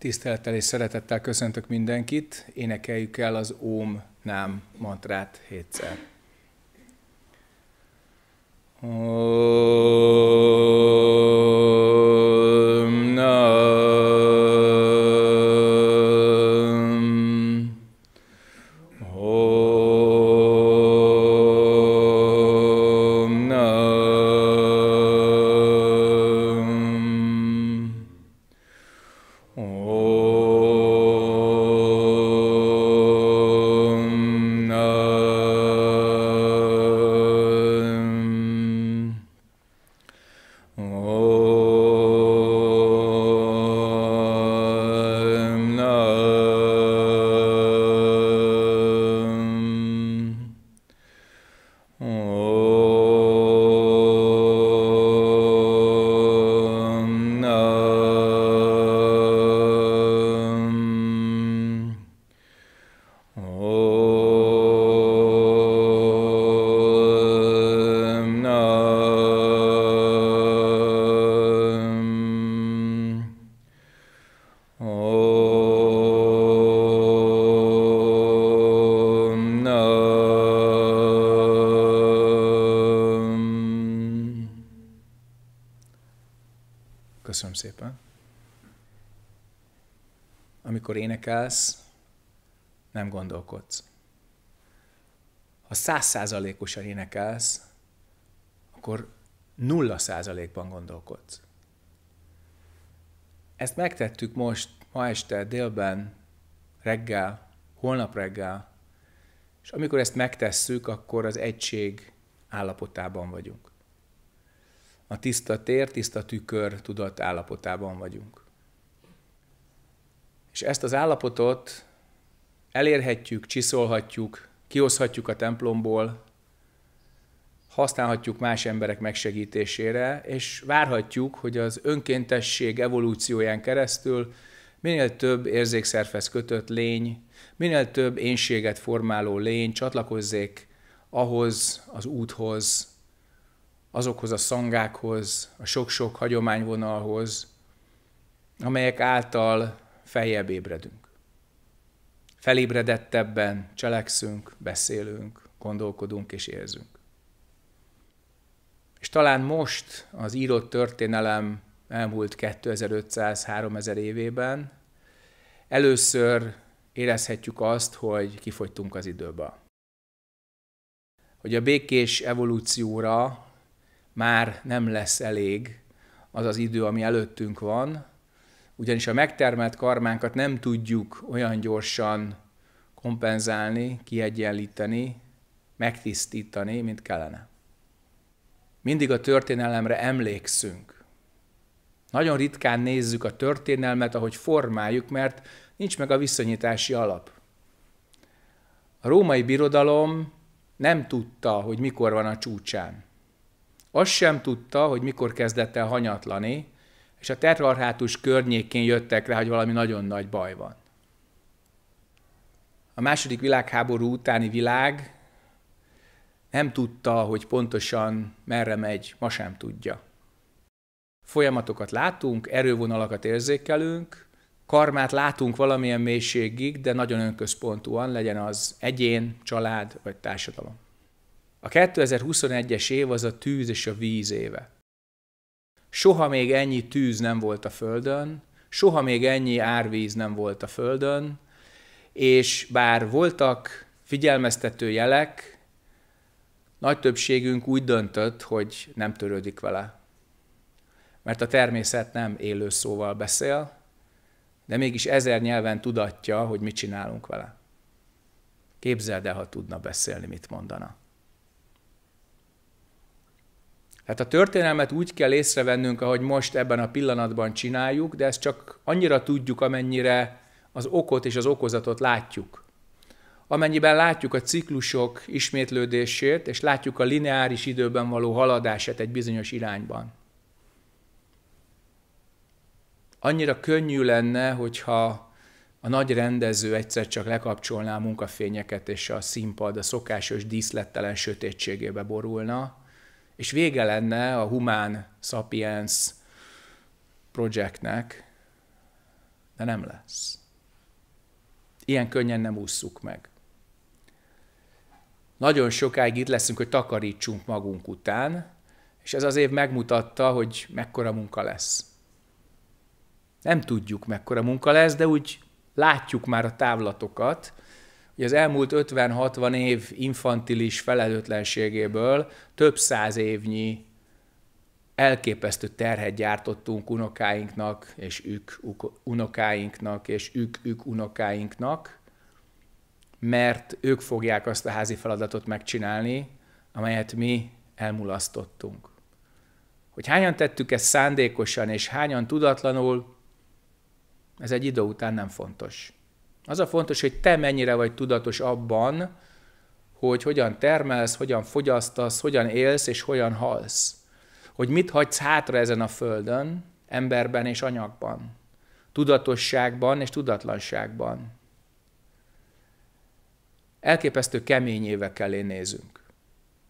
Tisztelettel és szeretettel köszöntök mindenkit, énekeljük el az Óm Nám mantrát hétszer. Om Nam Köszönöm szépen. Amikor énekelsz, nem gondolkodsz. Ha százszázalékosan énekelsz, akkor nulla százalékban gondolkodsz. Ezt megtettük most ma este, délben, reggel, holnap reggel, és amikor ezt megtesszük, akkor az egység állapotában vagyunk a tiszta tér, tiszta tükör tudat állapotában vagyunk. És ezt az állapotot elérhetjük, csiszolhatjuk, kihozhatjuk a templomból, használhatjuk más emberek megsegítésére, és várhatjuk, hogy az önkéntesség evolúcióján keresztül minél több érzékszerfez kötött lény, minél több énséget formáló lény csatlakozzék ahhoz az úthoz, azokhoz a szangákhoz, a sok-sok hagyományvonalhoz, amelyek által feljebb ébredünk. Felébredettebben cselekszünk, beszélünk, gondolkodunk és érzünk. És talán most az írott történelem elmúlt 2500-3000 évében először érezhetjük azt, hogy kifogytunk az időbe. Hogy a békés evolúcióra már nem lesz elég az az idő, ami előttünk van, ugyanis a megtermelt karmánkat nem tudjuk olyan gyorsan kompenzálni, kiegyenlíteni, megtisztítani, mint kellene. Mindig a történelemre emlékszünk. Nagyon ritkán nézzük a történelmet, ahogy formáljuk, mert nincs meg a viszonyítási alap. A római birodalom nem tudta, hogy mikor van a csúcsán. Azt sem tudta, hogy mikor kezdett el hanyatlani, és a tetrarhátus környékén jöttek rá, hogy valami nagyon nagy baj van. A második világháború utáni világ nem tudta, hogy pontosan merre megy, ma sem tudja. Folyamatokat látunk, erővonalakat érzékelünk, karmát látunk valamilyen mélységig, de nagyon önközpontúan legyen az egyén, család vagy társadalom. A 2021-es év az a tűz és a víz éve. Soha még ennyi tűz nem volt a Földön, soha még ennyi árvíz nem volt a Földön, és bár voltak figyelmeztető jelek, nagy többségünk úgy döntött, hogy nem törődik vele. Mert a természet nem élő szóval beszél, de mégis ezer nyelven tudatja, hogy mit csinálunk vele. Képzeld el, ha tudna beszélni, mit mondana. Tehát a történelmet úgy kell észrevennünk, ahogy most ebben a pillanatban csináljuk, de ezt csak annyira tudjuk, amennyire az okot és az okozatot látjuk. Amennyiben látjuk a ciklusok ismétlődését, és látjuk a lineáris időben való haladását egy bizonyos irányban. Annyira könnyű lenne, hogyha a nagy rendező egyszer csak lekapcsolná a munkafényeket, és a színpad a szokásos díszlettelen sötétségébe borulna, és vége lenne a human sapiens projektnek, de nem lesz. Ilyen könnyen nem ússzuk meg. Nagyon sokáig itt leszünk, hogy takarítsunk magunk után, és ez az év megmutatta, hogy mekkora munka lesz. Nem tudjuk, mekkora munka lesz, de úgy látjuk már a távlatokat, hogy az elmúlt 50-60 év infantilis felelőtlenségéből több száz évnyi elképesztő terhet gyártottunk unokáinknak, és ők unokáinknak, és ők ők unokáinknak, mert ők fogják azt a házi feladatot megcsinálni, amelyet mi elmulasztottunk. Hogy hányan tettük ezt szándékosan, és hányan tudatlanul, ez egy idő után nem fontos. Az a fontos, hogy te mennyire vagy tudatos abban, hogy hogyan termelsz, hogyan fogyasztasz, hogyan élsz és hogyan halsz. Hogy mit hagysz hátra ezen a földön, emberben és anyagban. Tudatosságban és tudatlanságban. Elképesztő kemény évek elé nézünk.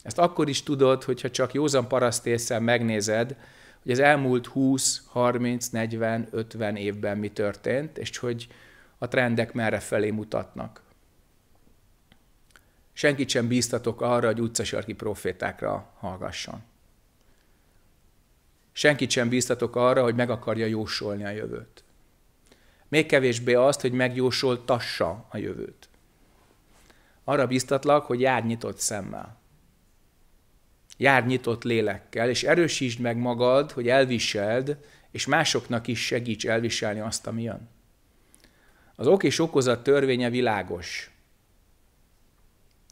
Ezt akkor is tudod, hogyha csak józan parasztészsel megnézed, hogy az elmúlt 20, 30, 40, 50 évben mi történt, és hogy a trendek merre felé mutatnak. Senkit sem bíztatok arra, hogy utcasarki profétákra hallgasson. Senkit sem bíztatok arra, hogy meg akarja jósolni a jövőt. Még kevésbé azt, hogy megjósoltassa a jövőt. Arra biztatlak, hogy jár nyitott szemmel. Jár nyitott lélekkel, és erősítsd meg magad, hogy elviseld, és másoknak is segíts elviselni azt, ami jön. Az ok és okozat törvénye világos.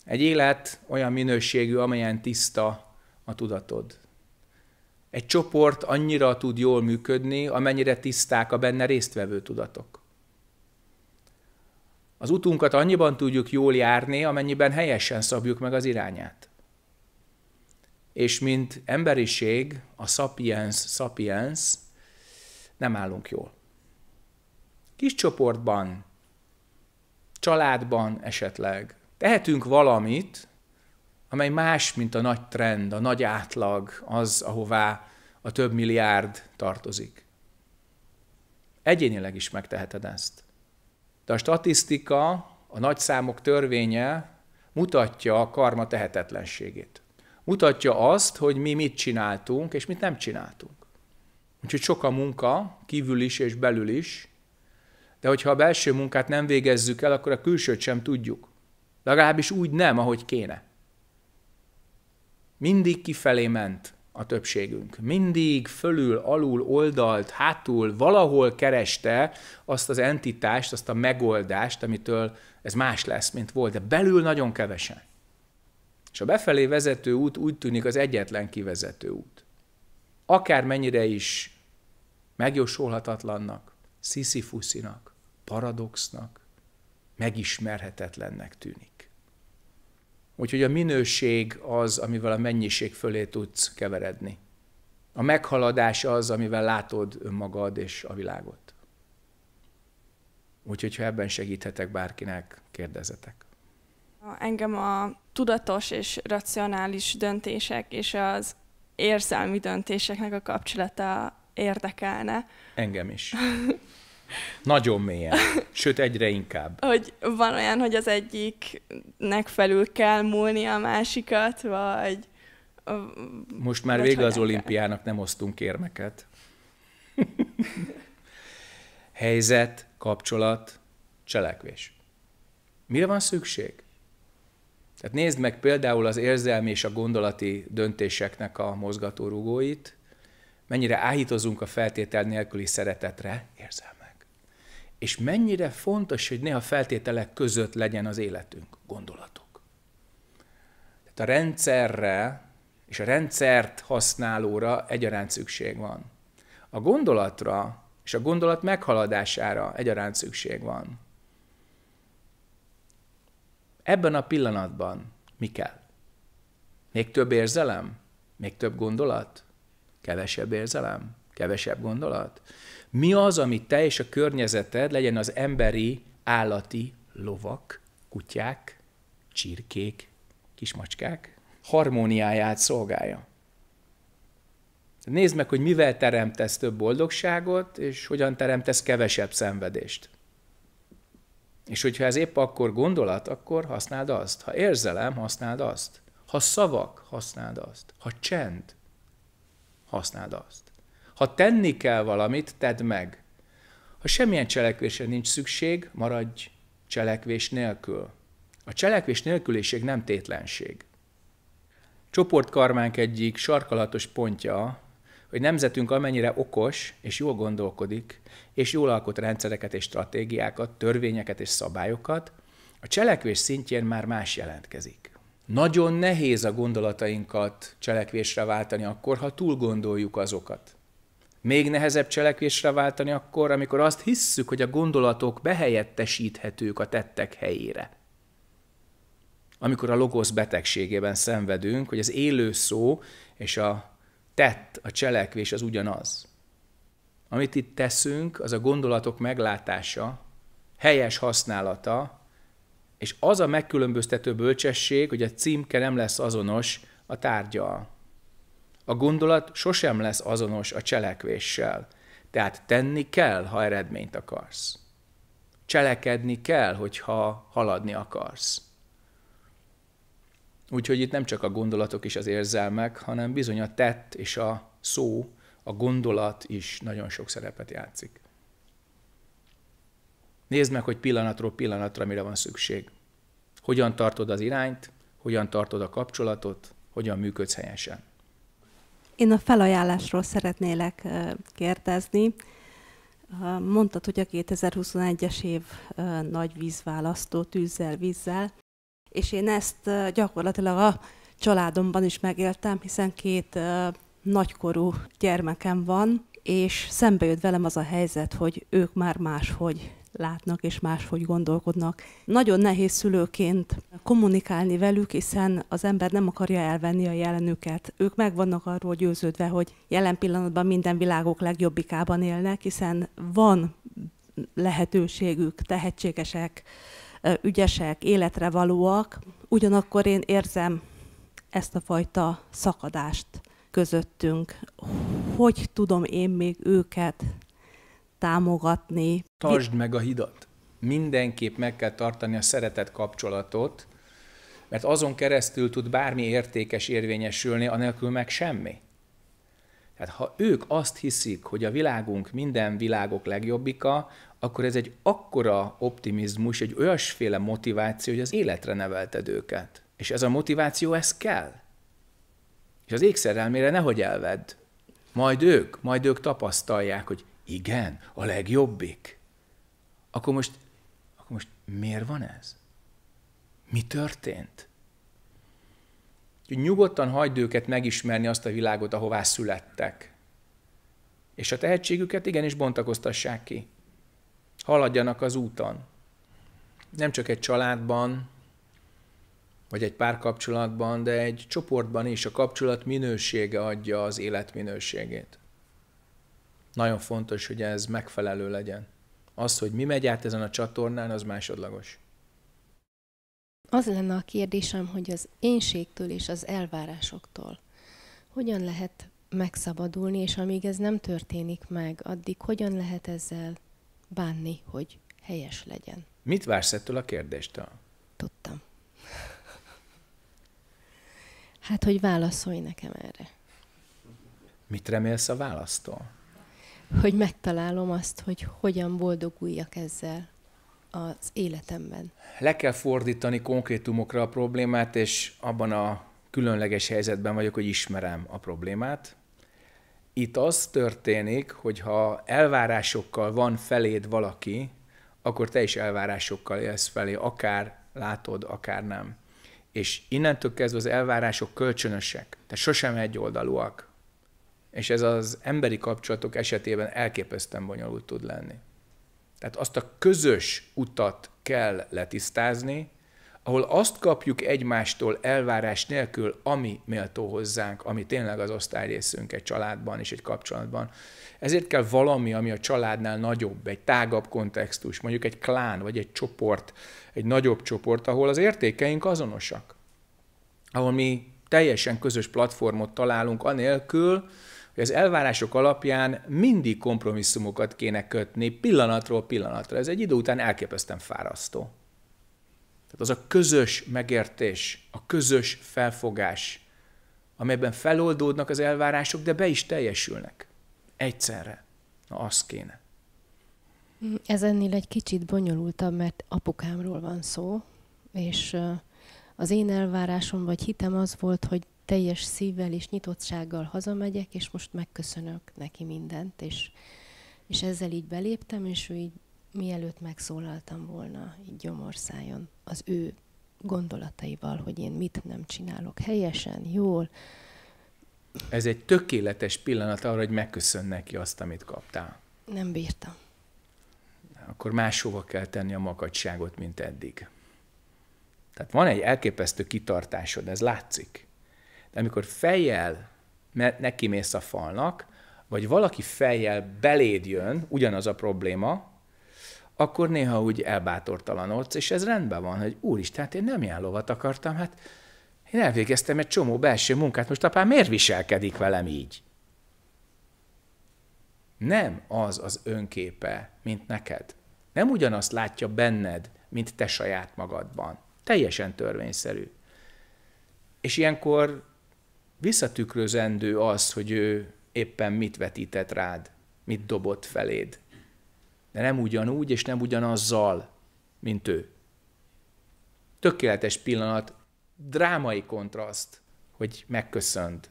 Egy élet olyan minőségű, amelyen tiszta a tudatod. Egy csoport annyira tud jól működni, amennyire tiszták a benne résztvevő tudatok. Az utunkat annyiban tudjuk jól járni, amennyiben helyesen szabjuk meg az irányát. És mint emberiség, a sapiens sapiens nem állunk jól. Kis csoportban, családban esetleg. Tehetünk valamit, amely más, mint a nagy trend, a nagy átlag, az, ahová a több milliárd tartozik. Egyénileg is megteheted ezt. De a statisztika, a nagyszámok törvénye mutatja a karma tehetetlenségét. Mutatja azt, hogy mi mit csináltunk, és mit nem csináltunk. Úgyhogy sok a munka, kívül is és belül is, de hogyha a belső munkát nem végezzük el, akkor a külsőt sem tudjuk. Legalábbis úgy nem, ahogy kéne. Mindig kifelé ment a többségünk. Mindig fölül, alul, oldalt, hátul, valahol kereste azt az entitást, azt a megoldást, amitől ez más lesz, mint volt, de belül nagyon kevesen. És a befelé vezető út úgy tűnik az egyetlen kivezető út. Akármennyire is megjósolhatatlannak, sziszifuszinak, paradoxnak, megismerhetetlennek tűnik. Úgyhogy a minőség az, amivel a mennyiség fölé tudsz keveredni. A meghaladás az, amivel látod önmagad és a világot. Úgyhogy, ha ebben segíthetek bárkinek, kérdezetek. Engem a tudatos és racionális döntések és az érzelmi döntéseknek a kapcsolata érdekelne. Engem is. Nagyon mélyen. Sőt, egyre inkább. Hogy van olyan, hogy az egyiknek felül kell múlni a másikat, vagy... Most már vége az olimpiának, nem osztunk érmeket. Helyzet, kapcsolat, cselekvés. Mire van szükség? Tehát nézd meg például az érzelmi és a gondolati döntéseknek a mozgatórugóit, mennyire áhítozunk a feltétel nélküli szeretetre, érzelmek. És mennyire fontos, hogy néha feltételek között legyen az életünk, gondolatok. Tehát a rendszerre és a rendszert használóra egyaránt szükség van. A gondolatra és a gondolat meghaladására egyaránt szükség van. Ebben a pillanatban mi kell? Még több érzelem? Még több gondolat? Kevesebb érzelem? Kevesebb gondolat? Mi az, amit te és a környezeted, legyen az emberi, állati, lovak, kutyák, csirkék, kismacskák, harmóniáját szolgálja? Nézd meg, hogy mivel teremtesz több boldogságot, és hogyan teremtesz kevesebb szenvedést. És hogyha ez épp akkor gondolat, akkor használd azt. Ha érzelem, használd azt. Ha szavak, használd azt. Ha csend, használd azt. Ha tenni kell valamit, tedd meg. Ha semmilyen cselekvésre nincs szükség, maradj cselekvés nélkül. A cselekvés nélküliség nem tétlenség. Csoportkarmánk egyik sarkalatos pontja, hogy nemzetünk amennyire okos és jól gondolkodik, és jól alkot rendszereket és stratégiákat, törvényeket és szabályokat, a cselekvés szintjén már más jelentkezik. Nagyon nehéz a gondolatainkat cselekvésre váltani akkor, ha túl gondoljuk azokat. Még nehezebb cselekvésre váltani akkor, amikor azt hisszük, hogy a gondolatok behelyettesíthetők a tettek helyére. Amikor a logosz betegségében szenvedünk, hogy az élő szó és a tett, a cselekvés az ugyanaz. Amit itt teszünk, az a gondolatok meglátása, helyes használata, és az a megkülönböztető bölcsesség, hogy a címke nem lesz azonos a tárgyal. A gondolat sosem lesz azonos a cselekvéssel. Tehát tenni kell, ha eredményt akarsz. Cselekedni kell, hogyha haladni akarsz. Úgyhogy itt nem csak a gondolatok és az érzelmek, hanem bizony a tett és a szó, a gondolat is nagyon sok szerepet játszik. Nézd meg, hogy pillanatról pillanatra mire van szükség. Hogyan tartod az irányt, hogyan tartod a kapcsolatot, hogyan működsz helyesen. Én a felajánlásról szeretnélek kérdezni. Mondtad, hogy a 2021-es év nagy vízválasztó, tűzzel, vízzel, és én ezt gyakorlatilag a családomban is megéltem, hiszen két nagykorú gyermekem van, és szembe jött velem az a helyzet, hogy ők már máshogy látnak és máshogy gondolkodnak. Nagyon nehéz szülőként kommunikálni velük, hiszen az ember nem akarja elvenni a jelenüket. Ők meg vannak arról győződve, hogy jelen pillanatban minden világok legjobbikában élnek, hiszen van lehetőségük, tehetségesek, ügyesek, életre valóak. Ugyanakkor én érzem ezt a fajta szakadást közöttünk. Hogy tudom én még őket támogatni. Tartsd meg a hidat. Mindenképp meg kell tartani a szeretet kapcsolatot, mert azon keresztül tud bármi értékes érvényesülni, anélkül meg semmi. Tehát ha ők azt hiszik, hogy a világunk minden világok legjobbika, akkor ez egy akkora optimizmus, egy olyasféle motiváció, hogy az életre nevelted őket. És ez a motiváció, ez kell. És az ékszerelmére nehogy elvedd. Majd ők, majd ők tapasztalják, hogy igen, a legjobbik. Akkor most, akkor most miért van ez? Mi történt? Úgyhogy nyugodtan hagyd őket megismerni azt a világot, ahová születtek. És a tehetségüket igenis bontakoztassák ki. Haladjanak az úton. Nem csak egy családban, vagy egy párkapcsolatban, de egy csoportban is a kapcsolat minősége adja az élet minőségét nagyon fontos, hogy ez megfelelő legyen. Az, hogy mi megy át ezen a csatornán, az másodlagos. Az lenne a kérdésem, hogy az énségtől és az elvárásoktól hogyan lehet megszabadulni, és amíg ez nem történik meg, addig hogyan lehet ezzel bánni, hogy helyes legyen? Mit vársz ettől a kérdéstől? Tudtam. Hát, hogy válaszolj nekem erre. Mit remélsz a választól? hogy megtalálom azt, hogy hogyan boldoguljak ezzel az életemben. Le kell fordítani konkrétumokra a problémát, és abban a különleges helyzetben vagyok, hogy ismerem a problémát. Itt az történik, hogy ha elvárásokkal van feléd valaki, akkor te is elvárásokkal élsz felé, akár látod, akár nem. És innentől kezdve az elvárások kölcsönösek, tehát sosem egyoldalúak és ez az emberi kapcsolatok esetében elképesztően bonyolult tud lenni. Tehát azt a közös utat kell letisztázni, ahol azt kapjuk egymástól elvárás nélkül, ami méltó hozzánk, ami tényleg az osztályrészünk egy családban és egy kapcsolatban. Ezért kell valami, ami a családnál nagyobb, egy tágabb kontextus, mondjuk egy klán vagy egy csoport, egy nagyobb csoport, ahol az értékeink azonosak. Ahol mi teljesen közös platformot találunk anélkül, hogy az elvárások alapján mindig kompromisszumokat kéne kötni pillanatról pillanatra. Ez egy idő után elképesztően fárasztó. Tehát az a közös megértés, a közös felfogás, amelyben feloldódnak az elvárások, de be is teljesülnek. Egyszerre. Na, az kéne. Ez ennél egy kicsit bonyolultabb, mert apukámról van szó, és az én elvárásom vagy hitem az volt, hogy teljes szívvel és nyitottsággal hazamegyek, és most megköszönök neki mindent, és, és ezzel így beléptem, és ő így mielőtt megszólaltam volna így gyomorszájon az ő gondolataival, hogy én mit nem csinálok helyesen, jól. Ez egy tökéletes pillanat arra, hogy megköszön neki azt, amit kaptál. Nem bírtam. Akkor máshova kell tenni a makacságot, mint eddig. Tehát van egy elképesztő kitartásod, ez látszik. De amikor fejjel neki mész a falnak, vagy valaki fejjel beléd jön, ugyanaz a probléma, akkor néha úgy elbátortalanodsz, és ez rendben van, hogy úristen, tehát én nem ilyen lovat akartam, hát én elvégeztem egy csomó belső munkát, most apám miért viselkedik velem így? Nem az az önképe, mint neked. Nem ugyanazt látja benned, mint te saját magadban. Teljesen törvényszerű. És ilyenkor visszatükrözendő az, hogy ő éppen mit vetített rád, mit dobott feléd. De nem ugyanúgy, és nem ugyanazzal, mint ő. Tökéletes pillanat, drámai kontraszt, hogy megköszönt.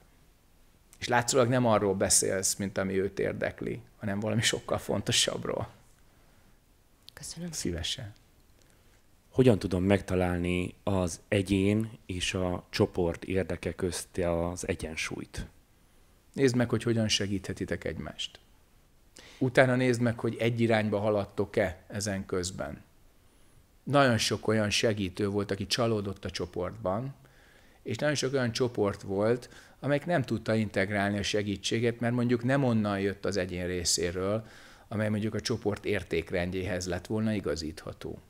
És látszólag nem arról beszélsz, mint ami őt érdekli, hanem valami sokkal fontosabbról. Köszönöm. Szívesen hogyan tudom megtalálni az egyén és a csoport érdeke közt az egyensúlyt? Nézd meg, hogy hogyan segíthetitek egymást. Utána nézd meg, hogy egy irányba haladtok-e ezen közben. Nagyon sok olyan segítő volt, aki csalódott a csoportban, és nagyon sok olyan csoport volt, amelyik nem tudta integrálni a segítséget, mert mondjuk nem onnan jött az egyén részéről, amely mondjuk a csoport értékrendjéhez lett volna igazítható.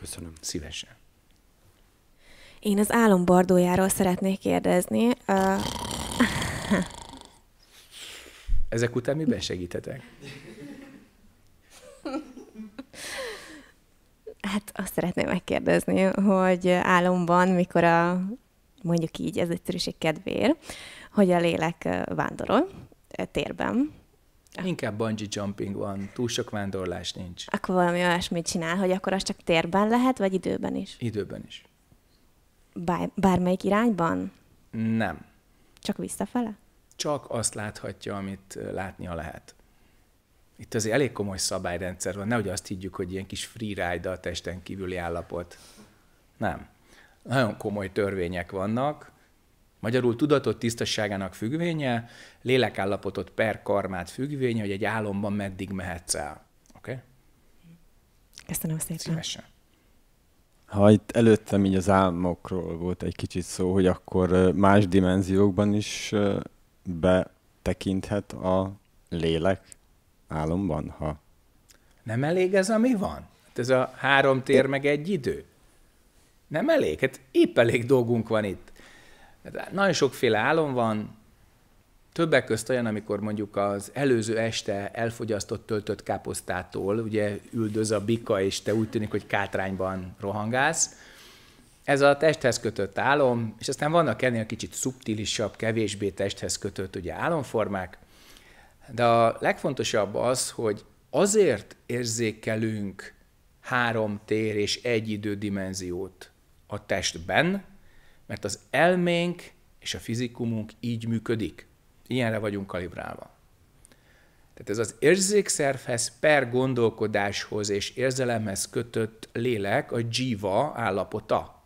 Köszönöm. Szívesen. Én az álom bardójáról szeretnék kérdezni. Uh... Ezek után miben segítetek? Hát azt szeretném megkérdezni, hogy álomban, mikor a, mondjuk így, ez egyszerűség kedvér, hogy a lélek vándorol térben, Inkább bungee jumping van, túl sok vándorlás nincs. Akkor valami olyasmit csinál, hogy akkor az csak térben lehet, vagy időben is? Időben is. Bár, bármelyik irányban? Nem. Csak visszafele? Csak azt láthatja, amit látnia lehet. Itt azért elég komoly szabályrendszer van, nehogy azt higgyük, hogy ilyen kis freeride a testen kívüli állapot. Nem. Nagyon komoly törvények vannak, Magyarul tudatot tisztasságának függvénye, lélekállapotot per karmát függvénye, hogy egy álomban meddig mehetsz el. Oké? Okay? Köszönöm szépen. Szívesen. Ha itt előttem így az álmokról volt egy kicsit szó, hogy akkor más dimenziókban is betekinthet a lélek álomban, ha... Nem elég ez, ami van? Hát ez a három tér meg egy idő. Nem elég? Hát épp elég dolgunk van itt. Nagyon sokféle álom van, többek közt olyan, amikor mondjuk az előző este elfogyasztott töltött káposztától, ugye üldöz a bika, és te úgy tűnik, hogy kátrányban rohangálsz. Ez a testhez kötött álom, és aztán vannak ennél kicsit szubtilisabb, kevésbé testhez kötött ugye álomformák, de a legfontosabb az, hogy azért érzékelünk három tér és egy idődimenziót a testben, mert az elménk és a fizikumunk így működik. Ilyenre vagyunk kalibrálva. Tehát ez az érzékszervhez per gondolkodáshoz és érzelemhez kötött lélek a jiva állapota.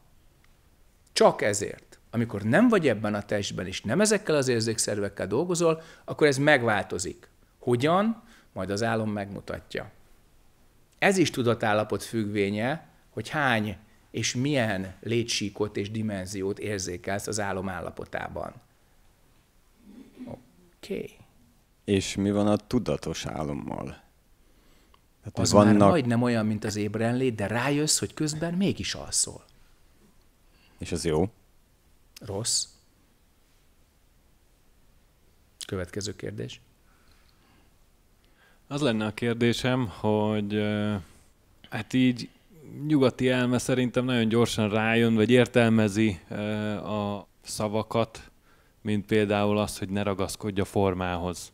Csak ezért. Amikor nem vagy ebben a testben, és nem ezekkel az érzékszervekkel dolgozol, akkor ez megváltozik. Hogyan? Majd az álom megmutatja. Ez is tudatállapot függvénye, hogy hány és milyen létsíkot és dimenziót érzékelsz az álom állapotában. Oké. Okay. És mi van a tudatos álommal? Hát az vannak... már majdnem olyan, mint az ébrenlét, de rájössz, hogy közben mégis alszol. És az jó? Rossz. Következő kérdés. Az lenne a kérdésem, hogy eh, hát így nyugati elme szerintem nagyon gyorsan rájön, vagy értelmezi e, a szavakat, mint például az, hogy ne ragaszkodj a formához.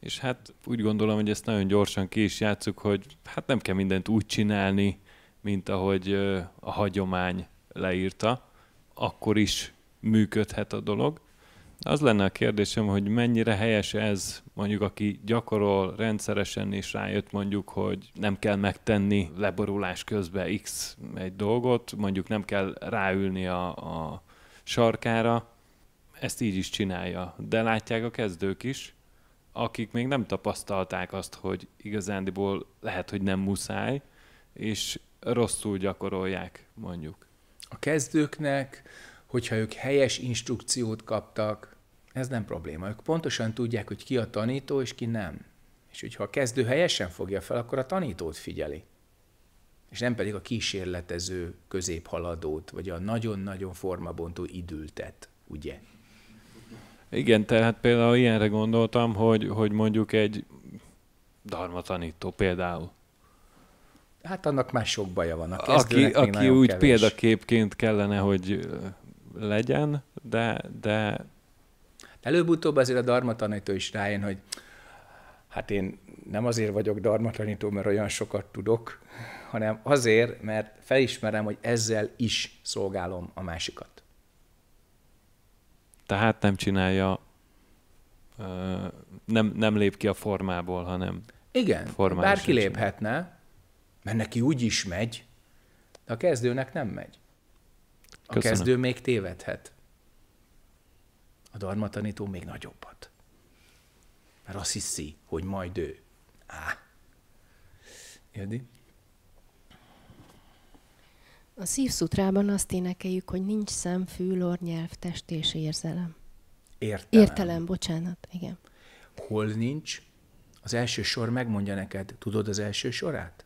És hát úgy gondolom, hogy ezt nagyon gyorsan ki is játszuk, hogy hát nem kell mindent úgy csinálni, mint ahogy e, a hagyomány leírta, akkor is működhet a dolog. Az lenne a kérdésem, hogy mennyire helyes ez, mondjuk aki gyakorol rendszeresen és rájött mondjuk, hogy nem kell megtenni leborulás közben X egy dolgot, mondjuk nem kell ráülni a, a sarkára, ezt így is csinálja. De látják a kezdők is, akik még nem tapasztalták azt, hogy igazándiból lehet, hogy nem muszáj, és rosszul gyakorolják, mondjuk. A kezdőknek hogyha ők helyes instrukciót kaptak, ez nem probléma. Ők pontosan tudják, hogy ki a tanító és ki nem. És hogyha a kezdő helyesen fogja fel, akkor a tanítót figyeli. És nem pedig a kísérletező középhaladót, vagy a nagyon-nagyon formabontó idültet, ugye? Igen, tehát például ilyenre gondoltam, hogy, hogy mondjuk egy darmatanító például. Hát annak már sok baja van. A aki aki úgy kevés. példaképként kellene, hogy legyen, de, de... Előbb-utóbb azért a darma tanító is rájön, hogy hát én nem azért vagyok darma tanító, mert olyan sokat tudok, hanem azért, mert felismerem, hogy ezzel is szolgálom a másikat. Tehát nem csinálja, nem, nem lép ki a formából, hanem Igen, bárki léphetne, mert neki úgy is megy, de a kezdőnek nem megy. A Köszönöm. kezdő még tévedhet. A darmatanító még nagyobbat. Mert azt hiszi, hogy majd ő. Á. Jödi? A szívszutrában azt énekeljük, hogy nincs szem, fül, orr, nyelv, test és érzelem. Értelem. Értelem, bocsánat, igen. Hol nincs? Az első sor megmondja neked. Tudod az első sorát?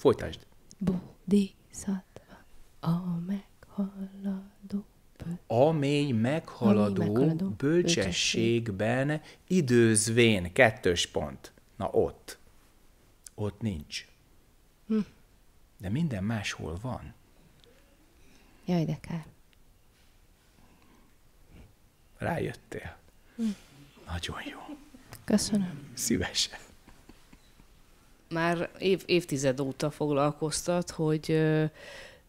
Folytasd. Bodhisattva, a meghaladó amely meghaladó, amely meghaladó bölcsességben bölcsesség. időzvén, kettős pont. Na ott. Ott nincs. Hm. De minden máshol van. Jaj, de kár. Rájöttél. Hm. Nagyon jó. Köszönöm. Szívesen már év, évtized óta foglalkoztat, hogy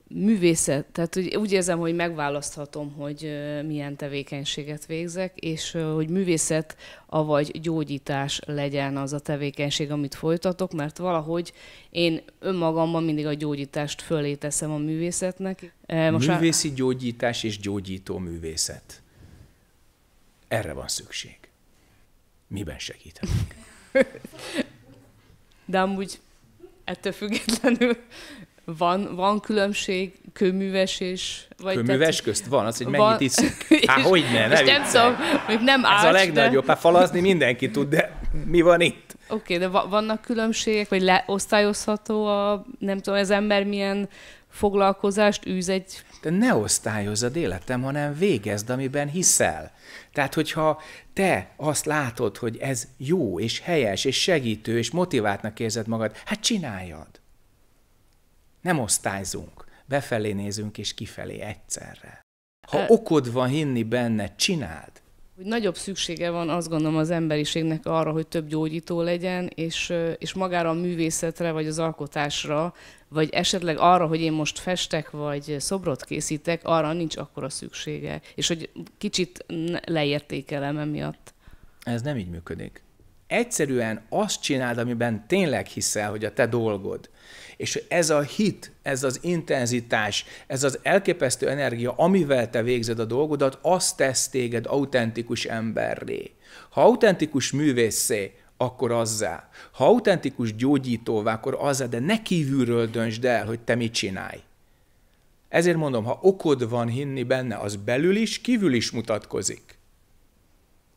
művészet, tehát úgy, úgy érzem, hogy megválaszthatom, hogy milyen tevékenységet végzek, és hogy művészet, avagy gyógyítás legyen az a tevékenység, amit folytatok, mert valahogy én önmagamban mindig a gyógyítást fölé teszem a művészetnek. E, most Művészi már... gyógyítás és gyógyító művészet. Erre van szükség. Miben segítem? de amúgy ettől függetlenül van, van különbség kőműves és... Vagy kőműves tehát, közt van, az, hogy mennyit iszik. Hát hogy ne, ne nem szom, még nem ács, Ez a legnagyobb, de... hát falazni mindenki tud, de mi van itt? Oké, okay, de vannak különbségek, vagy leosztályozható a, nem tudom, az ember milyen foglalkozást űz egy... De ne osztályozod életem, hanem végezd, amiben hiszel. Tehát, hogyha te azt látod, hogy ez jó, és helyes, és segítő, és motiváltnak érzed magad, hát csináljad. Nem osztályzunk, befelé nézünk és kifelé egyszerre. Ha okod van hinni benne, csináld hogy nagyobb szüksége van azt gondolom az emberiségnek arra, hogy több gyógyító legyen, és, és magára a művészetre, vagy az alkotásra, vagy esetleg arra, hogy én most festek, vagy szobrot készítek, arra nincs akkora szüksége. És hogy kicsit leértékelem emiatt. Ez nem így működik. Egyszerűen azt csináld, amiben tényleg hiszel, hogy a te dolgod. És ez a hit, ez az intenzitás, ez az elképesztő energia, amivel te végzed a dolgodat, azt tesz téged autentikus emberré. Ha autentikus művészé, akkor azzá. Ha autentikus gyógyítóvá, akkor azzá, de ne kívülről döntsd el, hogy te mit csinálj. Ezért mondom, ha okod van hinni benne, az belül is, kívül is mutatkozik.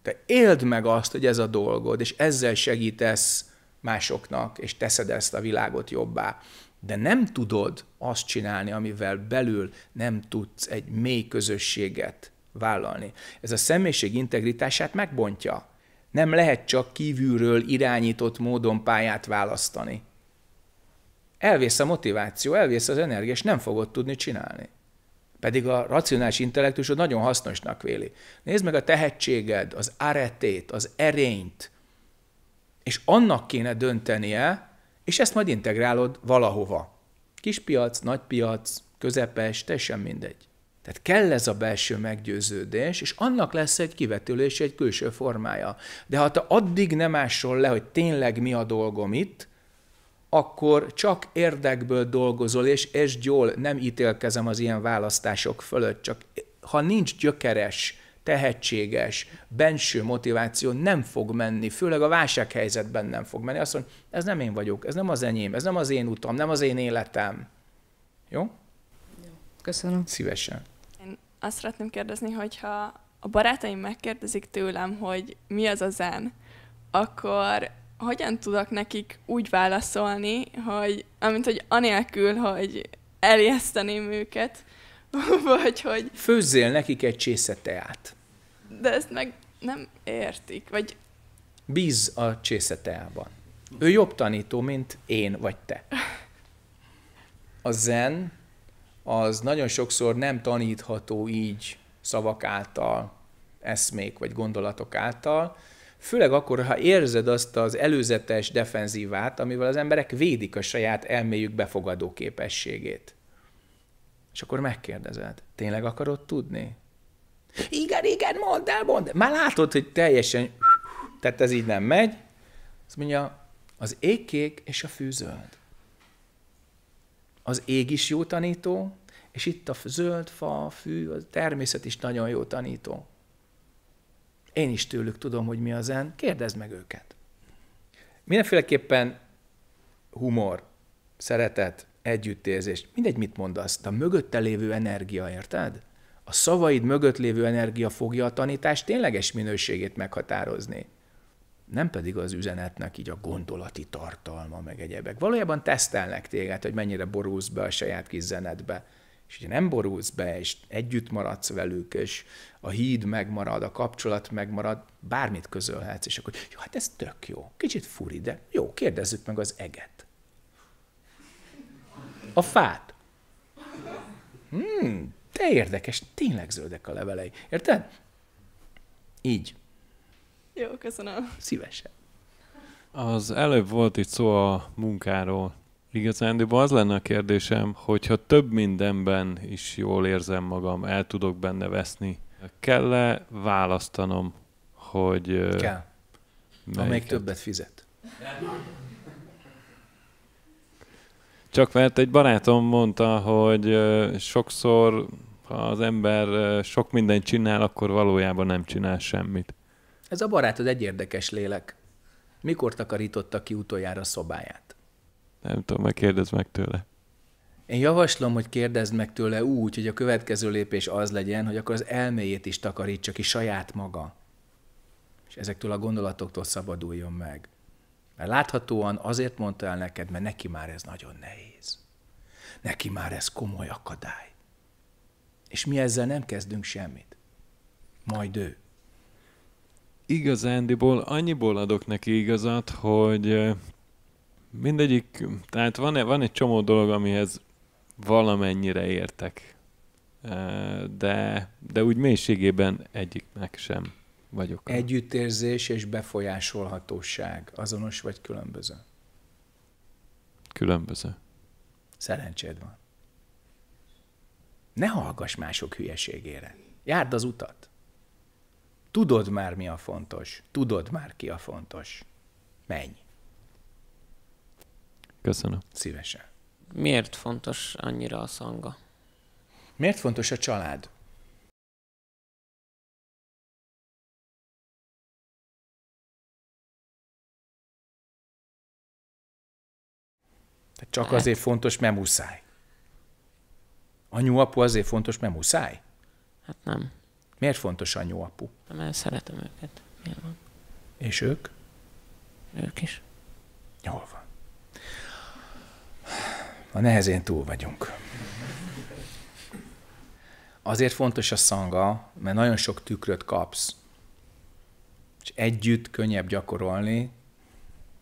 Te éld meg azt, hogy ez a dolgod, és ezzel segítesz másoknak, és teszed ezt a világot jobbá. De nem tudod azt csinálni, amivel belül nem tudsz egy mély közösséget vállalni. Ez a személyiség integritását megbontja. Nem lehet csak kívülről irányított módon pályát választani. Elvész a motiváció, elvész az energia, és nem fogod tudni csinálni. Pedig a racionális intellektusod nagyon hasznosnak véli. Nézd meg a tehetséged, az aretét, az erényt, és annak kéne döntenie, és ezt majd integrálod valahova. Kis piac, nagy piac, közepes, teljesen mindegy. Tehát kell ez a belső meggyőződés, és annak lesz egy kivetülés, egy külső formája. De ha te addig nem ásol le, hogy tényleg mi a dolgom itt, akkor csak érdekből dolgozol, és ezt jól, nem ítélkezem az ilyen választások fölött, csak ha nincs gyökeres tehetséges, benső motiváció nem fog menni, főleg a válsághelyzetben nem fog menni. Azt mondja, ez nem én vagyok, ez nem az enyém, ez nem az én utam, nem az én életem. Jó? Köszönöm. Szívesen. Én azt szeretném kérdezni, hogyha a barátaim megkérdezik tőlem, hogy mi az a zen, akkor hogyan tudok nekik úgy válaszolni, hogy, amint hogy anélkül, hogy elijeszteném őket, vagy hogy... Főzzél nekik egy csésze teát. De ezt meg nem értik, vagy... Bíz a csésze teában. Ő jobb tanító, mint én vagy te. A zen az nagyon sokszor nem tanítható így szavak által, eszmék vagy gondolatok által, főleg akkor, ha érzed azt az előzetes defenzívát, amivel az emberek védik a saját elméjük befogadó képességét. És akkor megkérdezed, tényleg akarod tudni? Igen, igen, mondd el, mondd el. Már látod, hogy teljesen, tehát ez így nem megy. Azt mondja, az égkék és a fűzöld. Az ég is jó tanító, és itt a zöld fa, a fű, a természet is nagyon jó tanító. Én is tőlük tudom, hogy mi az en, kérdezd meg őket. Mindenféleképpen humor, szeretet, együttérzést, mindegy, mit mondasz, de a mögötte lévő energia, érted? A szavaid mögött lévő energia fogja a tanítás tényleges minőségét meghatározni. Nem pedig az üzenetnek így a gondolati tartalma, meg egyebek. Valójában tesztelnek téged, hogy mennyire borulsz be a saját kis zenedbe. És hogyha nem borulsz be, és együtt maradsz velük, és a híd megmarad, a kapcsolat megmarad, bármit közölhetsz, és akkor, jó, hát ez tök jó, kicsit furi, de jó, kérdezzük meg az eget a fát. Hmm, de érdekes, tényleg zöldek a levelei. Érted? Így. Jó, köszönöm. Szívesen. Az előbb volt itt szó a munkáról. de az lenne a kérdésem, hogyha több mindenben is jól érzem magam, el tudok benne veszni, kell-e választanom, hogy... Kell. Melyiket? Amelyik többet fizet. Csak mert egy barátom mondta, hogy sokszor, ha az ember sok mindent csinál, akkor valójában nem csinál semmit. Ez a barátod egy érdekes lélek. Mikor takarította ki utoljára a szobáját? Nem tudom, meg kérdezd meg tőle. Én javaslom, hogy kérdezd meg tőle úgy, hogy a következő lépés az legyen, hogy akkor az elméjét is takarítsa ki saját maga. És ezektől a gondolatoktól szabaduljon meg. Mert láthatóan azért mondta el neked, mert neki már ez nagyon nehéz. Neki már ez komoly akadály. És mi ezzel nem kezdünk semmit. Majd ő. Igazándiból annyiból adok neki igazat, hogy eh, mindegyik, tehát van, van egy csomó dolog, amihez valamennyire értek, eh, de, de úgy mélységében egyiknek sem vagyok. Együttérzés és befolyásolhatóság. Azonos vagy különböző? Különböző. Szerencséd van. Ne hallgass mások hülyeségére. Járd az utat. Tudod már, mi a fontos. Tudod már, ki a fontos. Menj. Köszönöm. Szívesen. Miért fontos annyira a szanga? Miért fontos a család? Hát csak Lehet. azért fontos, mert muszáj. Anyu, apu azért fontos, mert muszáj? Hát nem. Miért fontos anyu, apu? Hát mert szeretem őket. Nyilván. És ők? Ők is. Jól van. A nehezén túl vagyunk. Azért fontos a szanga, mert nagyon sok tükröt kapsz, és együtt könnyebb gyakorolni.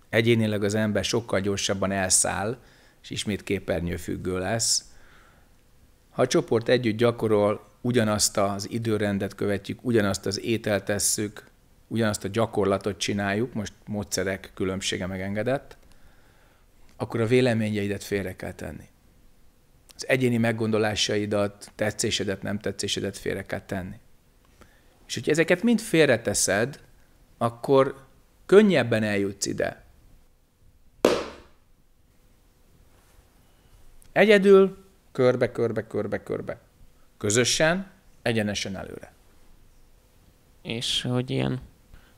Egyénileg az ember sokkal gyorsabban elszáll, és ismét képernyőfüggő lesz. Ha a csoport együtt gyakorol, ugyanazt az időrendet követjük, ugyanazt az ételt tesszük, ugyanazt a gyakorlatot csináljuk, most módszerek különbsége megengedett, akkor a véleményeidet félre kell tenni. Az egyéni meggondolásaidat, tetszésedet, nem tetszésedet félre kell tenni. És hogyha ezeket mind félreteszed, akkor könnyebben eljutsz ide, Egyedül, körbe, körbe, körbe, körbe. Közösen, egyenesen előre. És hogy ilyen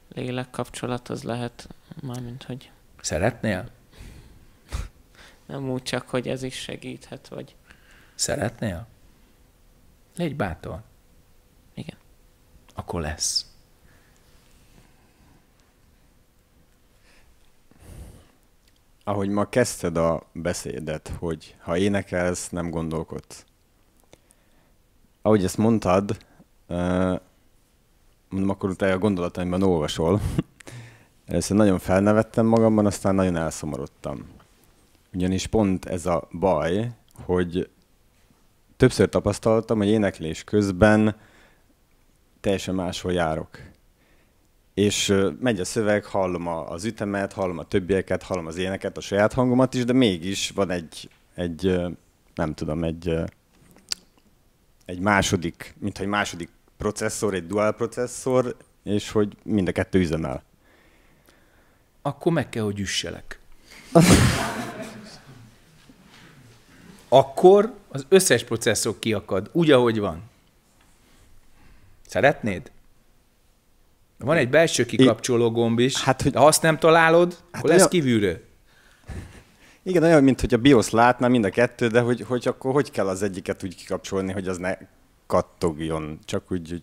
lélekkapcsolat az lehet, mármint hogy... Szeretnél? Nem úgy csak, hogy ez is segíthet, vagy... Szeretnél? Légy bátor. Igen. Akkor lesz. ahogy ma kezdted a beszédet, hogy ha énekelsz, nem gondolkodsz. Ahogy ezt mondtad, mondom, akkor utána a gondolataimban olvasol. Először nagyon felnevettem magamban, aztán nagyon elszomorodtam. Ugyanis pont ez a baj, hogy többször tapasztaltam, hogy éneklés közben teljesen máshol járok és megy a szöveg, hallom az ütemet, hallom a többieket, hallom az éneket, a saját hangomat is, de mégis van egy, egy nem tudom, egy, egy második, mint egy második processzor, egy dual processzor, és hogy mind a kettő üzemel. Akkor meg kell, hogy üsselek. Akkor az összes processzor kiakad, úgy, ahogy van. Szeretnéd? Van egy belső kikapcsoló gomb is. Hát, hogy... Ha azt nem találod, hát, akkor lesz kívülről. Igen, olyan, mint hogy a BIOS látná mind a kettő, de hogy, hogy akkor hogy kell az egyiket úgy kikapcsolni, hogy az ne kattogjon, csak úgy, úgy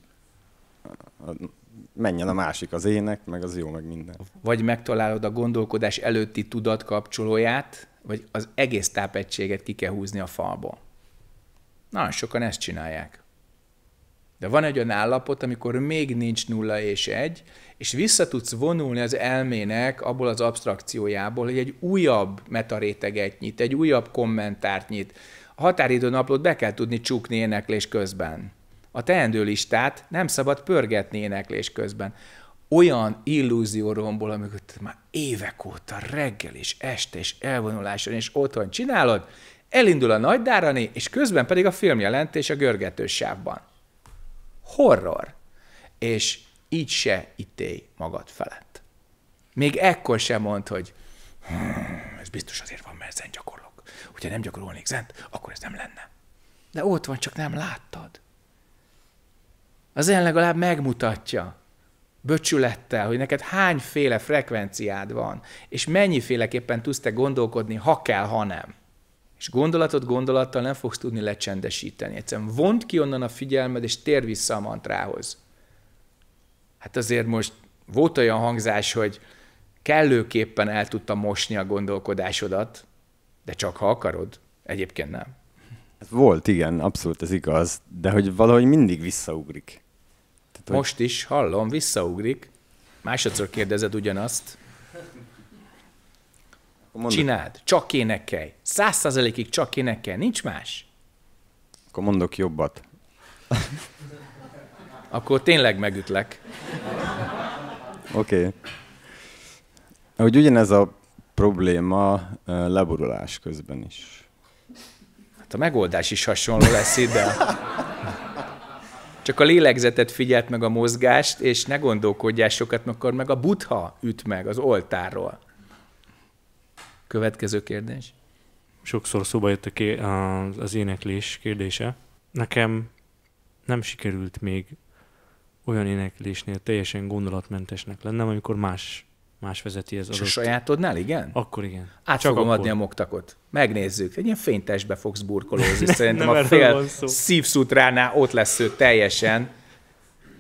menjen a másik, az ének, meg az jó, meg minden. Vagy megtalálod a gondolkodás előtti tudat kapcsolóját, vagy az egész tápegységet ki kell húzni a falból. Na sokan ezt csinálják. De van egy olyan állapot, amikor még nincs nulla és egy, és vissza tudsz vonulni az elmének abból az abstrakciójából, hogy egy újabb metaréteget nyit, egy újabb kommentárt nyit. A határidő naplót be kell tudni csukni éneklés közben. A teendőlistát nem szabad pörgetni éneklés közben. Olyan illúzióromból, amikor már évek óta reggel és este és elvonuláson és otthon csinálod, elindul a nagydárani, és közben pedig a filmjelentés a görgetős sávban horror, és így se ítélj magad felett. Még ekkor sem mond, hogy hm, ez biztos azért van, mert zent gyakorlok. Hogyha nem gyakorolnék zent, akkor ez nem lenne. De ott van, csak nem láttad. Az zen legalább megmutatja böcsülettel, hogy neked hányféle frekvenciád van, és mennyiféleképpen tudsz te gondolkodni, ha kell, ha nem. És gondolatot gondolattal nem fogsz tudni lecsendesíteni. Egyszerűen vont ki onnan a figyelmed, és tér vissza a mantrához. Hát azért most volt olyan hangzás, hogy kellőképpen el tudta mosni a gondolkodásodat, de csak ha akarod, egyébként nem. Hát volt, igen, abszolút ez igaz, de hogy valahogy mindig visszaugrik. Tehát, Most is, hallom, visszaugrik. Másodszor kérdezed ugyanazt. Mondd. Csináld, csak énekelj. Száz százalékig csak énekelj, nincs más. Akkor mondok jobbat. Akkor tényleg megütlek. Oké. Okay. Hogy ugyanez a probléma leborulás közben is. Hát a megoldás is hasonló lesz ide. Csak a lélegzetet figyelt meg a mozgást, és ne gondolkodjál sokat, akkor meg a butha üt meg az oltáról. Következő kérdés. Sokszor szóba jött a ké- az éneklés kérdése. Nekem nem sikerült még olyan éneklésnél teljesen gondolatmentesnek lennem, amikor más, más vezeti ez És a sajátodnál, igen? Akkor igen. Át Csak fogom akkor. adni a moktakot. Megnézzük. Egy ilyen fénytestbe fogsz burkolózni. Szerintem a fél szívszutránál ott lesz ő teljesen.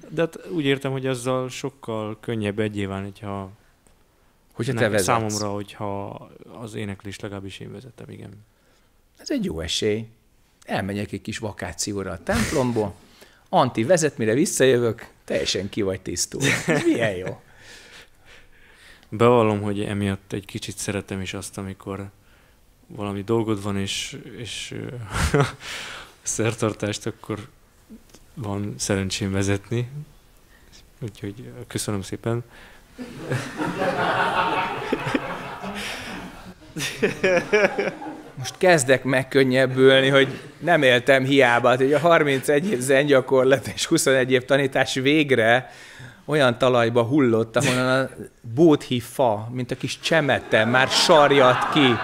De hát úgy értem, hogy azzal sokkal könnyebb egyéván, hogyha Hogyha te vezetsz. Számomra, hogyha az éneklés legalábbis én vezetem, igen. Ez egy jó esély. Elmegyek egy kis vakációra a templomból, Anti vezet, mire visszajövök, teljesen ki vagy tisztul. milyen jó. Bevallom, hogy emiatt egy kicsit szeretem is azt, amikor valami dolgod van, és, és szertartást, akkor van szerencsém vezetni. Úgyhogy köszönöm szépen. Most kezdek megkönnyebbülni, hogy nem éltem hiába. Hát, hogy a 31 év zengyakorlat és 21 év tanítás végre olyan talajba hullott, ahonnan a bóthi fa, mint a kis csemete, már sarjat ki.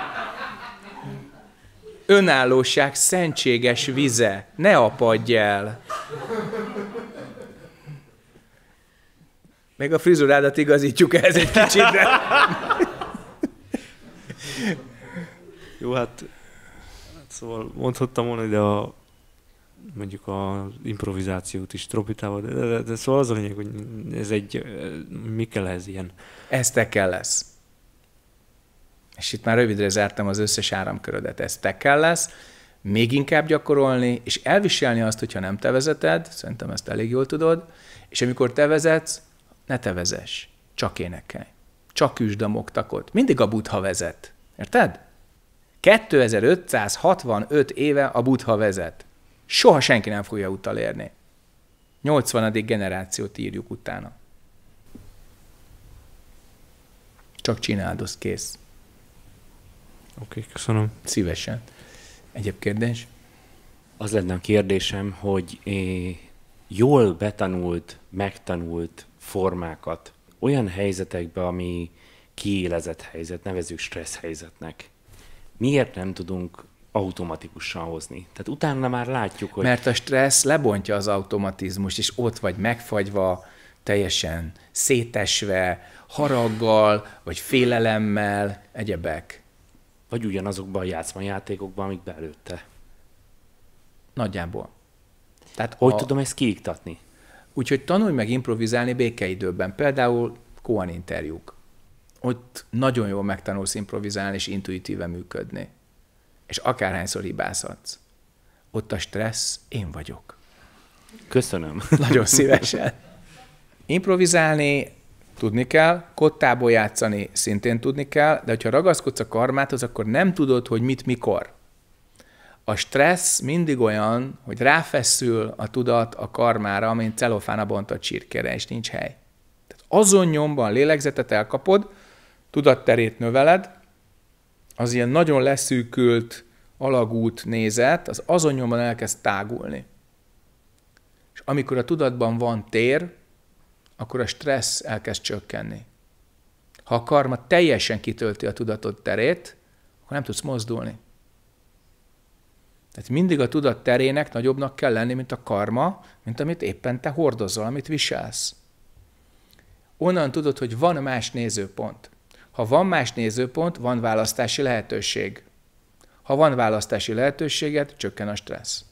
Önállóság szentséges vize, ne apadj el. Még a frizurádat igazítjuk ez egy De... Jó, hát, hát szóval mondhattam volna ide a mondjuk az improvizációt is tropitával, de, de, de szóval az a lényeg, hogy ez egy, mi kell ez ilyen? Ez te kell lesz. És itt már rövidre zártam az összes áramkörödet. Ez te kell lesz, még inkább gyakorolni, és elviselni azt, hogyha nem te vezeted, szerintem ezt elég jól tudod, és amikor te vezetsz, ne te vezess, csak énekelj. Csak üsd a moktakot. Mindig a buddha vezet. Érted? 2565 éve a buddha vezet. Soha senki nem fogja utalérni. 80. generációt írjuk utána. Csak csináld, az kész. Oké, okay, köszönöm. Szívesen. Egyéb kérdés? Az lenne a kérdésem, hogy eh, jól betanult, megtanult formákat olyan helyzetekbe, ami kiélezett helyzet, nevezük stressz helyzetnek. Miért nem tudunk automatikusan hozni. Tehát utána már látjuk, hogy... Mert a stressz lebontja az automatizmust, és ott vagy megfagyva, teljesen szétesve, haraggal, vagy félelemmel, egyebek. Vagy ugyanazokban a játékokban, amik belőtte. Nagyjából. Tehát hogy a... tudom ezt kiiktatni? Úgyhogy tanulj meg improvizálni békeidőben, például Kohan interjúk. Ott nagyon jól megtanulsz improvizálni és intuitíven működni. És akárhányszor hibázhatsz. Ott a stressz én vagyok. Köszönöm. Nagyon szívesen. Improvizálni tudni kell, kottából játszani szintén tudni kell, de hogyha ragaszkodsz a az akkor nem tudod, hogy mit mikor a stressz mindig olyan, hogy ráfeszül a tudat a karmára, mint celofán a bontott csirkére, és nincs hely. Tehát azon nyomban lélegzetet elkapod, tudatterét növeled, az ilyen nagyon leszűkült alagút nézet, az azon nyomban elkezd tágulni. És amikor a tudatban van tér, akkor a stressz elkezd csökkenni. Ha a karma teljesen kitölti a tudatod terét, akkor nem tudsz mozdulni tehát mindig a tudat terének nagyobbnak kell lenni, mint a karma, mint amit éppen te hordozol, amit viselsz. Onnan tudod, hogy van más nézőpont. Ha van más nézőpont, van választási lehetőség. Ha van választási lehetőséget, csökken a stressz.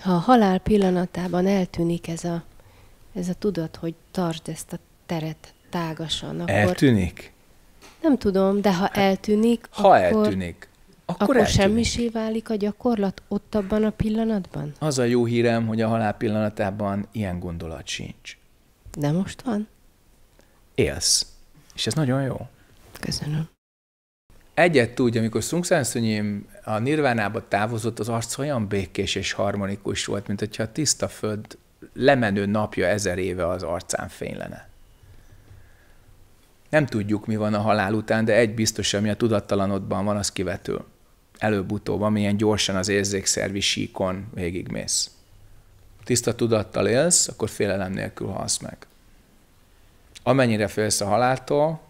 Ha a halál pillanatában eltűnik ez a, ez a tudat, hogy tartsd ezt a teret tágasan, akkor... Eltűnik? Nem tudom, de ha hát, eltűnik, ha akkor... eltűnik akkor, akkor semmisé válik a gyakorlat ott abban a pillanatban? Az a jó hírem, hogy a halál pillanatában ilyen gondolat sincs. De most van? Élsz. És ez nagyon jó. Köszönöm. Egyet tudja, amikor Szunkszánszönyém a nirvánába távozott, az arc olyan békés és harmonikus volt, mint hogyha a tiszta föld lemenő napja ezer éve az arcán fénylene. Nem tudjuk, mi van a halál után, de egy biztos, ami a tudattalanodban van, az kivetül előbb-utóbb, amilyen gyorsan az érzékszervi síkon végigmész. Tiszta tudattal élsz, akkor félelem nélkül halsz meg. Amennyire félsz a haláltól,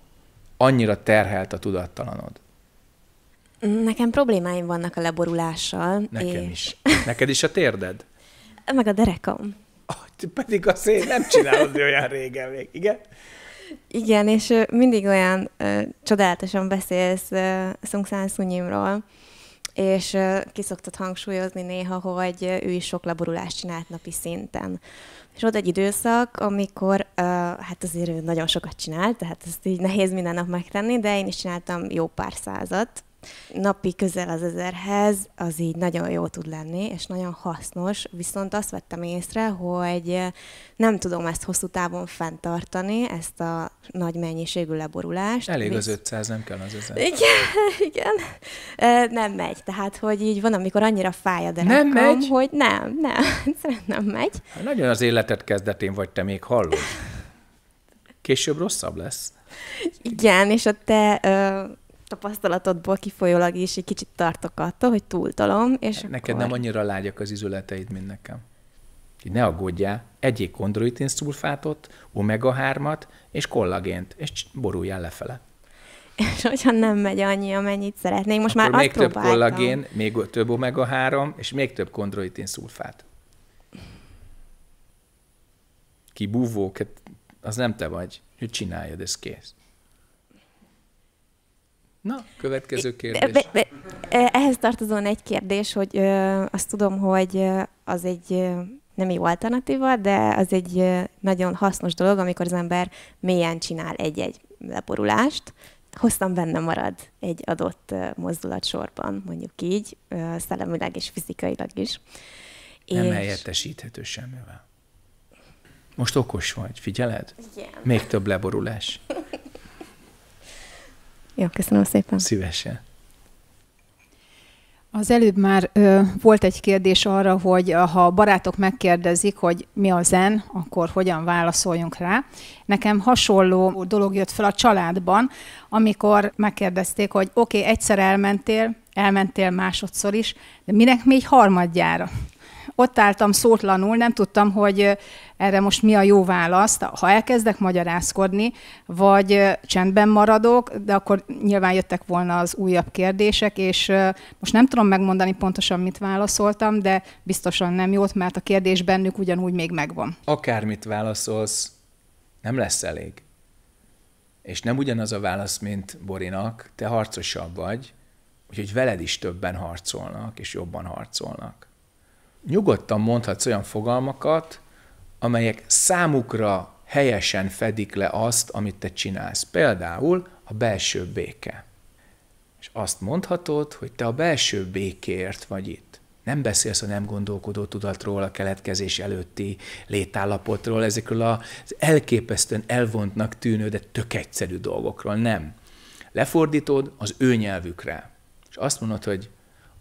annyira terhelt a tudattalanod. Nekem problémáim vannak a leborulással. Nekem és... is. Neked is a térded? Meg a derekam. Ah, pedig azt én nem csinálod olyan régen még, igen? Igen, és mindig olyan ö, csodálatosan beszélsz ö, Szungszán Szunyimról, és ki szoktad hangsúlyozni néha, hogy ő is sok laborulást csinált napi szinten. És ott egy időszak, amikor hát azért ő nagyon sokat csinált, tehát ezt így nehéz minden nap megtenni, de én is csináltam jó pár százat, Napi közel az ezerhez, az így nagyon jó tud lenni, és nagyon hasznos, viszont azt vettem észre, hogy eh, nem tudom ezt hosszú távon fenntartani, ezt a nagy mennyiségű leborulást. Elég visz... az 500, nem kell az ezer? Igen, igen. Nem megy, tehát hogy így van, amikor annyira fáj a derekam, nem megy? hogy nem, nem, nem megy. Hát nagyon az életet kezdetén vagy, te még hallod. Később rosszabb lesz. Igen, és a te ö, tapasztalatodból kifolyólag is egy kicsit tartok attól, hogy túltalom, és Neked akkor... nem annyira lágyak az izületeid, mint nekem. Így ne aggódjál, egyik kondroitin szulfátot, omega-3-at és kollagént, és boruljál lefele. És hogyha nem megy annyi, amennyit szeretnék, most Akkor már még azt több próbáltam. kollagén, még több omega-3, és még több kondroitin szulfát. Kibúvók, hát az nem te vagy. Hogy csináljad, ez kész. Na, következő kérdés. Be, be, e- ehhez tartozóan egy kérdés, hogy ö, azt tudom, hogy az egy nem jó alternatíva, de az egy nagyon hasznos dolog, amikor az ember mélyen csinál egy-egy leporulást, hosszan benne marad egy adott mozdulatsorban, mondjuk így, szellemileg és fizikailag is. Nem és... helyettesíthető semmivel. Most okos vagy, figyeled? Igen. Még több leborulás. Jó, köszönöm szépen. Szívesen. Az előbb már ö, volt egy kérdés arra, hogy ha barátok megkérdezik, hogy mi a zen, akkor hogyan válaszoljunk rá. Nekem hasonló dolog jött fel a családban, amikor megkérdezték, hogy oké, okay, egyszer elmentél, elmentél másodszor is, de minek még harmadjára? Ott álltam szótlanul, nem tudtam, hogy erre most mi a jó választ, ha elkezdek magyarázkodni, vagy csendben maradok, de akkor nyilván jöttek volna az újabb kérdések, és most nem tudom megmondani pontosan, mit válaszoltam, de biztosan nem jót, mert a kérdés bennük ugyanúgy még megvan. Akármit válaszolsz, nem lesz elég. És nem ugyanaz a válasz, mint Borinak, te harcosabb vagy, úgyhogy veled is többen harcolnak, és jobban harcolnak nyugodtan mondhatsz olyan fogalmakat, amelyek számukra helyesen fedik le azt, amit te csinálsz. Például a belső béke. És azt mondhatod, hogy te a belső békért vagy itt. Nem beszélsz a nem gondolkodó tudatról, a keletkezés előtti létállapotról, ezekről az elképesztően elvontnak tűnő, de tök egyszerű dolgokról. Nem. Lefordítod az ő nyelvükre. És azt mondod, hogy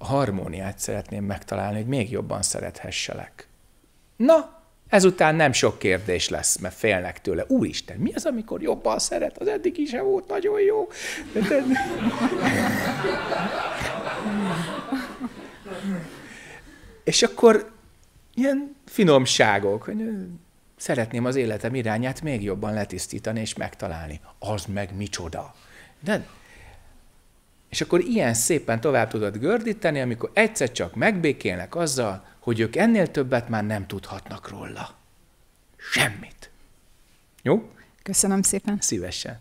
harmóniát szeretném megtalálni, hogy még jobban szerethesselek. Na, ezután nem sok kérdés lesz, mert félnek tőle. Úristen, mi az, amikor jobban szeret? Az eddig is volt nagyon jó. De de... És akkor ilyen finomságok, hogy szeretném az életem irányát még jobban letisztítani és megtalálni. Az meg micsoda. De és akkor ilyen szépen tovább tudod gördíteni, amikor egyszer csak megbékélnek azzal, hogy ők ennél többet már nem tudhatnak róla. Semmit. Jó? Köszönöm szépen. Szívesen.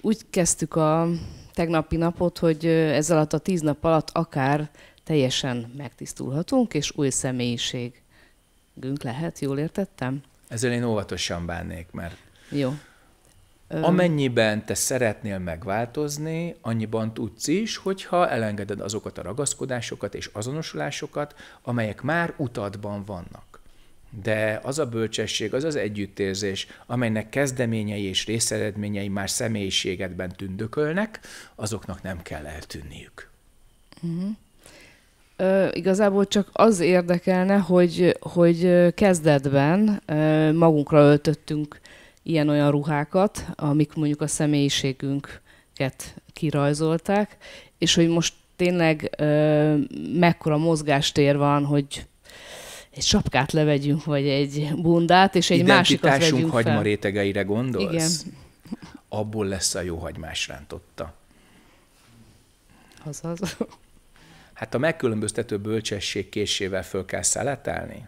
Úgy kezdtük a tegnapi napot, hogy ez alatt a tíz nap alatt akár teljesen megtisztulhatunk, és új személyiségünk lehet, jól értettem? Ezzel én óvatosan bánnék, mert... Jó. Amennyiben te szeretnél megváltozni, annyiban tudsz is, hogyha elengeded azokat a ragaszkodásokat és azonosulásokat, amelyek már utadban vannak. De az a bölcsesség, az az együttérzés, amelynek kezdeményei és részeredményei már személyiségedben tündökölnek, azoknak nem kell eltűnniük. Uh-huh. Ö, igazából csak az érdekelne, hogy, hogy kezdetben ö, magunkra öltöttünk ilyen-olyan ruhákat, amik mondjuk a személyiségünket kirajzolták, és hogy most tényleg ö, mekkora mozgástér van, hogy egy sapkát levegyünk, vagy egy bundát, és egy másikat vegyünk hagyma fel. rétegeire gondolsz? Igen. Abból lesz a jó hagymás rántotta. Azaz. Hát a megkülönböztető bölcsesség késével föl kell szeletelni,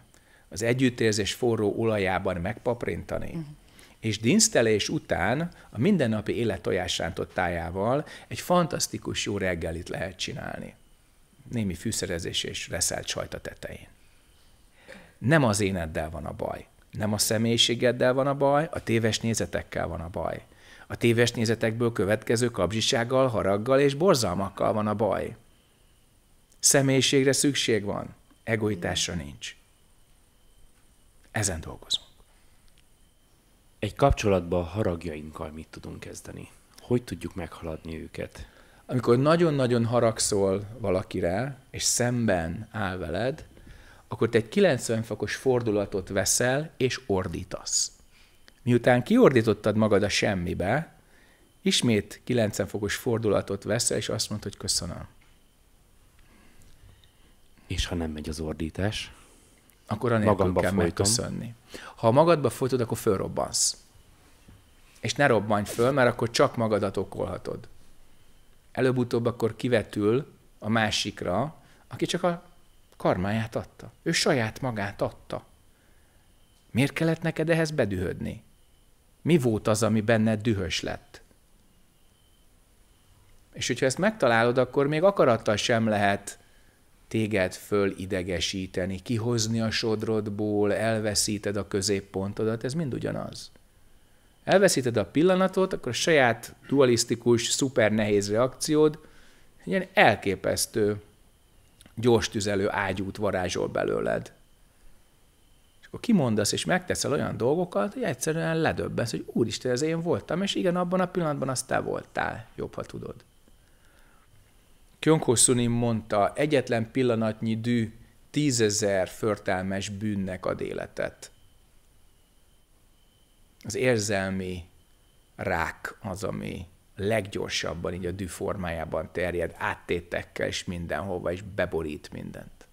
az együttérzés forró olajában megpaprintani, uh-huh és dinsztelés után a mindennapi élet tojásrántott tájával egy fantasztikus jó reggelit lehet csinálni. Némi fűszerezés és reszelt sajt a tetején. Nem az éneddel van a baj, nem a személyiségeddel van a baj, a téves nézetekkel van a baj. A téves nézetekből következő kapzsisággal, haraggal és borzalmakkal van a baj. Személyiségre szükség van, egoitásra nincs. Ezen dolgozunk. Egy kapcsolatban a haragjainkkal mit tudunk kezdeni? Hogy tudjuk meghaladni őket? Amikor nagyon-nagyon haragszol valakire, és szemben áll veled, akkor te egy 90 fokos fordulatot veszel, és ordítasz. Miután kiordítottad magad a semmibe, ismét 90 fokos fordulatot veszel, és azt mondod, hogy köszönöm. És ha nem megy az ordítás? akkor anélkül Magamba kell folytom. megköszönni. Ha magadba folytod, akkor fölrobbansz. És ne robbanj föl, mert akkor csak magadat okolhatod. Előbb-utóbb akkor kivetül a másikra, aki csak a karmáját adta. Ő saját magát adta. Miért kellett neked ehhez bedühödni? Mi volt az, ami benned dühös lett? És hogyha ezt megtalálod, akkor még akarattal sem lehet téged föl idegesíteni, kihozni a sodrodból, elveszíted a középpontodat, ez mind ugyanaz. Elveszíted a pillanatot, akkor a saját dualisztikus, szuper nehéz reakciód ilyen elképesztő gyors tüzelő ágyút varázsol belőled. És akkor kimondasz és megteszel olyan dolgokat, hogy egyszerűen ledöbbensz, hogy úristen, ez én voltam, és igen, abban a pillanatban azt te voltál, jobb, ha tudod. Kyonko Sunim mondta, egyetlen pillanatnyi dű tízezer förtelmes bűnnek ad életet. Az érzelmi rák az, ami leggyorsabban, így a dű formájában terjed, áttétekkel és mindenhova, és beborít mindent.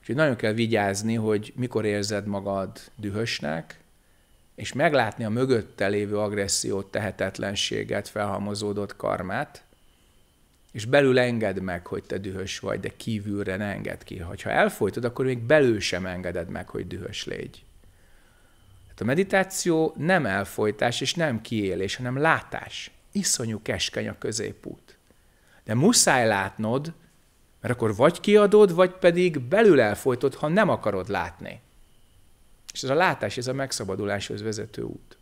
Úgyhogy nagyon kell vigyázni, hogy mikor érzed magad dühösnek, és meglátni a mögötte lévő agressziót, tehetetlenséget, felhalmozódott karmát, és belül engedd meg, hogy te dühös vagy, de kívülre ne engedd ki. Ha elfolytod, akkor még belül sem engeded meg, hogy dühös légy. Tehát a meditáció nem elfolytás és nem kiélés, hanem látás. Iszonyú keskeny a középút. De muszáj látnod, mert akkor vagy kiadod, vagy pedig belül elfolytod, ha nem akarod látni. És ez a látás, ez a megszabaduláshoz vezető út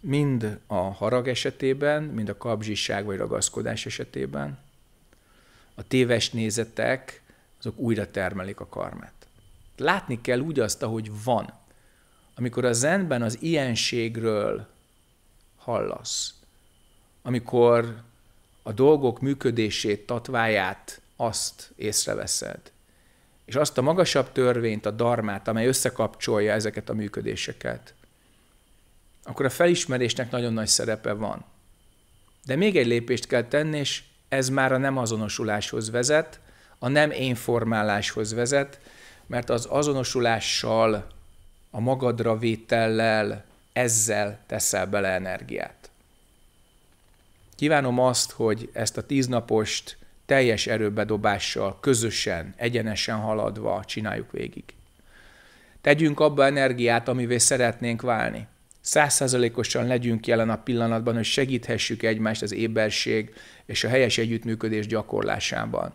mind a harag esetében, mind a kapzsiság vagy ragaszkodás esetében a téves nézetek, azok újra termelik a karmát. Látni kell úgy azt, ahogy van. Amikor a zenben az ilyenségről hallasz, amikor a dolgok működését, tatváját, azt észreveszed, és azt a magasabb törvényt, a darmát, amely összekapcsolja ezeket a működéseket, akkor a felismerésnek nagyon nagy szerepe van. De még egy lépést kell tenni, és ez már a nem azonosuláshoz vezet, a nem én formáláshoz vezet, mert az azonosulással, a magadra vétellel, ezzel teszel bele energiát. Kívánom azt, hogy ezt a tíznapost teljes erőbedobással, közösen, egyenesen haladva csináljuk végig. Tegyünk abba energiát, amivé szeretnénk válni százszázalékosan legyünk jelen a pillanatban, hogy segíthessük egymást az éberség és a helyes együttműködés gyakorlásában.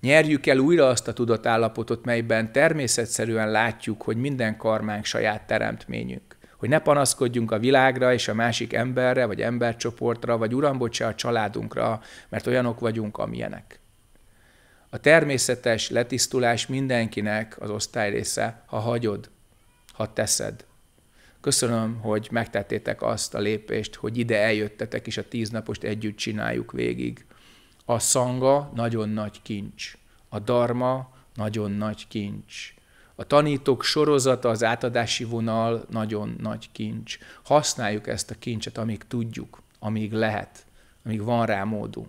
Nyerjük el újra azt a tudatállapotot, melyben természetszerűen látjuk, hogy minden karmánk saját teremtményünk. Hogy ne panaszkodjunk a világra és a másik emberre, vagy embercsoportra, vagy urambocsá a családunkra, mert olyanok vagyunk, amilyenek. A természetes letisztulás mindenkinek az osztály része, ha hagyod, ha teszed. Köszönöm, hogy megtettétek azt a lépést, hogy ide eljöttetek, és a tíz napost együtt csináljuk végig. A szanga nagyon nagy kincs. A darma nagyon nagy kincs. A tanítók sorozata, az átadási vonal nagyon nagy kincs. Használjuk ezt a kincset, amíg tudjuk, amíg lehet, amíg van rá módunk.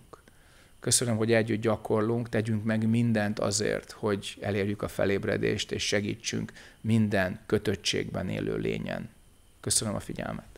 Köszönöm, hogy együtt gyakorlunk, tegyünk meg mindent azért, hogy elérjük a felébredést, és segítsünk minden kötöttségben élő lényen. questo Köszönöm a figyelmet.